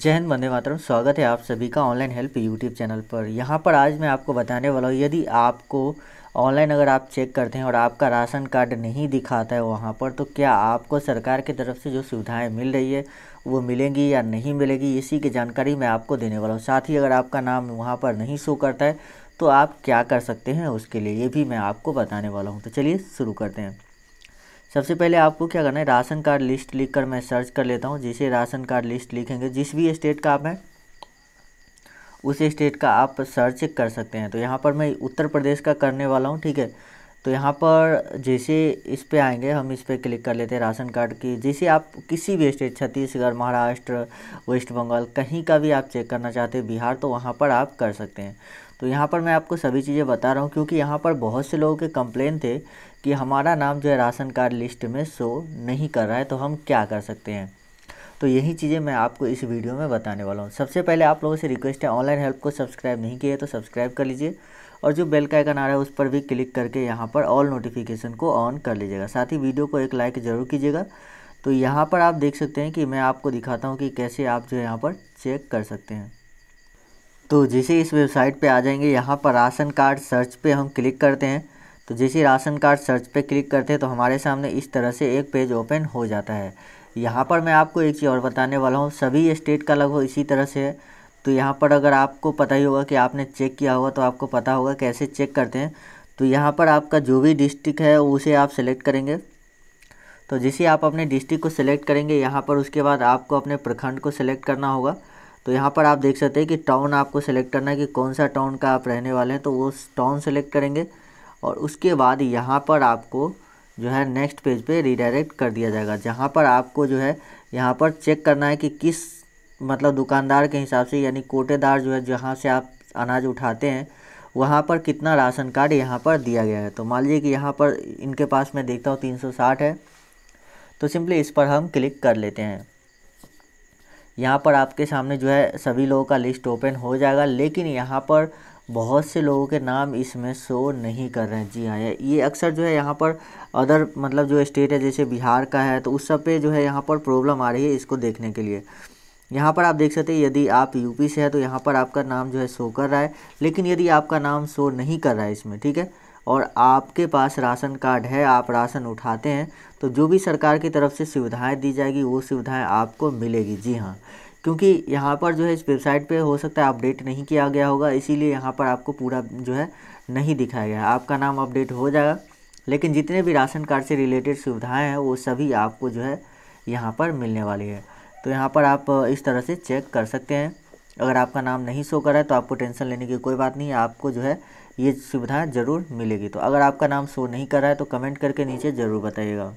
जय हिंद वंदे मातरम स्वागत है आप सभी का ऑनलाइन हेल्प यूट्यूब चैनल पर यहाँ पर आज मैं आपको बताने वाला हूँ यदि आपको ऑनलाइन अगर आप चेक करते हैं और आपका राशन कार्ड नहीं दिखाता है वहाँ पर तो क्या आपको सरकार की तरफ से जो सुविधाएं मिल रही है वो मिलेंगी या नहीं मिलेगी इसी की जानकारी मैं आपको देने वाला हूँ साथ ही अगर आपका नाम वहाँ पर नहीं शो करता है तो आप क्या कर सकते हैं उसके लिए ये भी मैं आपको बताने वाला हूँ तो चलिए शुरू करते हैं सबसे पहले आपको क्या करना है राशन कार्ड लिस्ट लिख कर मैं सर्च कर लेता हूँ जिसे राशन कार्ड लिस्ट लिखेंगे जिस भी स्टेट का आप हैं उस स्टेट का आप सर्च कर सकते हैं तो यहाँ पर मैं उत्तर प्रदेश का करने वाला हूँ ठीक है तो यहाँ पर जैसे इस पर आएंगे हम इस पर क्लिक कर लेते हैं राशन कार्ड की जैसे आप किसी भी स्टेट छत्तीसगढ़ महाराष्ट्र वेस्ट बंगाल कहीं का भी आप चेक करना चाहते हैं बिहार तो वहाँ पर आप कर सकते हैं तो यहाँ पर मैं आपको सभी चीज़ें बता रहा हूँ क्योंकि यहाँ पर बहुत से लोगों के कंप्लेन थे कि हमारा नाम जो है राशन कार्ड लिस्ट में शो नहीं कर रहा है तो हम क्या कर सकते हैं तो यही चीज़ें मैं आपको इस वीडियो में बताने वाला हूँ सबसे पहले आप लोगों से रिक्वेस्ट है ऑनलाइन हेल्प को सब्सक्राइब नहीं किया तो सब्सक्राइब कर लीजिए और जो बेल का आइकन आ रहा है उस पर भी क्लिक करके यहाँ पर ऑल नोटिफिकेशन को ऑन कर लीजिएगा साथ ही वीडियो को एक लाइक ज़रूर कीजिएगा तो यहाँ पर आप देख सकते हैं कि मैं आपको दिखाता हूँ कि कैसे आप जो यहाँ पर चेक कर सकते हैं तो जैसे इस वेबसाइट पर आ जाएंगे यहाँ पर राशन कार्ड सर्च पर हम क्लिक करते हैं तो जैसे राशन कार्ड सर्च पर क्लिक करते हैं तो हमारे सामने इस तरह से एक पेज ओपन हो जाता है यहाँ पर मैं आपको एक चीज़ और बताने वाला हूँ सभी स्टेट का लगभग इसी तरह से है तो यहाँ पर अगर आपको पता ही होगा कि आपने चेक किया होगा तो आपको पता होगा कैसे चेक करते हैं तो यहाँ पर आपका जो भी डिस्ट्रिक्ट है उसे आप सेलेक्ट करेंगे तो जैसे आप अपने डिस्ट्रिक्ट को सिलेक्ट करेंगे यहाँ पर उसके बाद आपको अपने प्रखंड को सिलेक्ट करना होगा तो यहाँ पर आप देख सकते हैं कि टाउन आपको सेलेक्ट करना है कि कौन सा टाउन का आप रहने वाले हैं तो वो टाउन सेलेक्ट करेंगे और उसके बाद यहाँ पर आपको जो है नेक्स्ट पेज पे रिडायरेक्ट कर दिया जाएगा जहाँ पर आपको जो है यहाँ पर चेक करना है कि किस मतलब दुकानदार के हिसाब से यानी कोटेदार जो है जहाँ से आप अनाज उठाते हैं वहाँ पर कितना राशन कार्ड यहाँ पर दिया गया है तो मान लीजिए कि यहाँ पर इनके पास मैं देखता हूँ 360 है तो सिंपली इस पर हम क्लिक कर लेते हैं यहाँ पर आपके सामने जो है सभी लोगों का लिस्ट ओपन हो जाएगा लेकिन यहाँ पर बहुत से लोगों के नाम इसमें शो नहीं कर रहे हैं जी हाँ ये अक्सर जो है यहाँ पर अदर मतलब जो स्टेट है जैसे बिहार का है तो उस सब पे जो है यहाँ पर प्रॉब्लम आ रही है इसको देखने के लिए यहाँ पर आप देख सकते हैं यदि आप यूपी से है तो यहाँ पर आपका नाम जो है शो कर रहा है लेकिन यदि आपका नाम शो नहीं कर रहा है इसमें ठीक है और आपके पास राशन कार्ड है आप राशन उठाते हैं तो जो भी सरकार की तरफ से सुविधाएं दी जाएगी वो सुविधाएं आपको मिलेगी जी हाँ क्योंकि यहाँ पर जो है इस वेबसाइट पे हो सकता है अपडेट नहीं किया गया होगा इसीलिए यहाँ पर आपको पूरा जो है नहीं दिखाया गया आपका नाम अपडेट हो जाएगा लेकिन जितने भी राशन कार्ड से रिलेटेड सुविधाएँ हैं वो सभी आपको जो है यहाँ पर मिलने वाली है तो यहाँ पर आप इस तरह से चेक कर सकते हैं अगर आपका नाम नहीं शो करा है तो आपको टेंशन लेने की कोई बात नहीं आपको जो है ये सुविधाएँ ज़रूर मिलेगी तो अगर आपका नाम शो नहीं करा है तो कमेंट करके नीचे ज़रूर बताइएगा